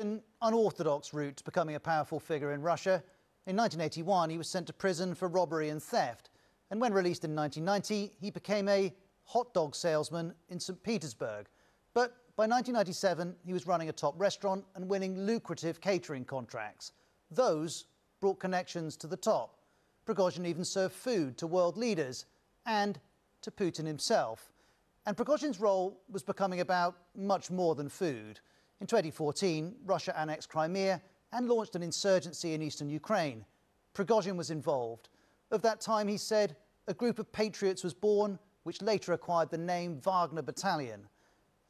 An unorthodox route to becoming a powerful figure in Russia. In 1981, he was sent to prison for robbery and theft. And when released in 1990, he became a hot dog salesman in St. Petersburg. But by 1997, he was running a top restaurant and winning lucrative catering contracts. Those brought connections to the top. Prigozhin even served food to world leaders and to Putin himself. And Prigozhin's role was becoming about much more than food. In 2014, Russia annexed Crimea and launched an insurgency in eastern Ukraine. Prigozhin was involved. Of that time, he said, a group of patriots was born, which later acquired the name Wagner Battalion.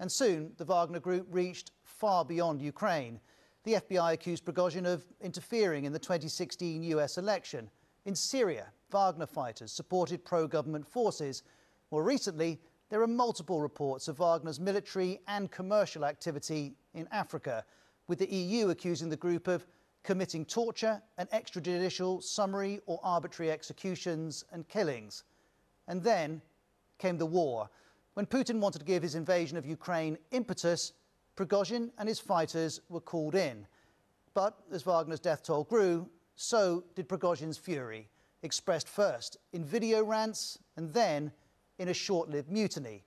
And soon, the Wagner group reached far beyond Ukraine. The FBI accused Prigozhin of interfering in the 2016 US election. In Syria, Wagner fighters supported pro government forces. More recently, there are multiple reports of Wagner's military and commercial activity in Africa, with the EU accusing the group of committing torture and extrajudicial, summary or arbitrary executions and killings. And then came the war. When Putin wanted to give his invasion of Ukraine impetus, Prigozhin and his fighters were called in. But as Wagner's death toll grew, so did Prigozhin's fury, expressed first in video rants and then in a short-lived mutiny.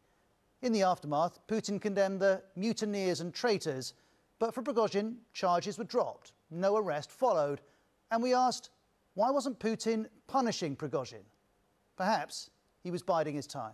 In the aftermath, Putin condemned the mutineers and traitors, but for Prigozhin, charges were dropped, no arrest followed, and we asked, why wasn't Putin punishing Prigozhin? Perhaps he was biding his time.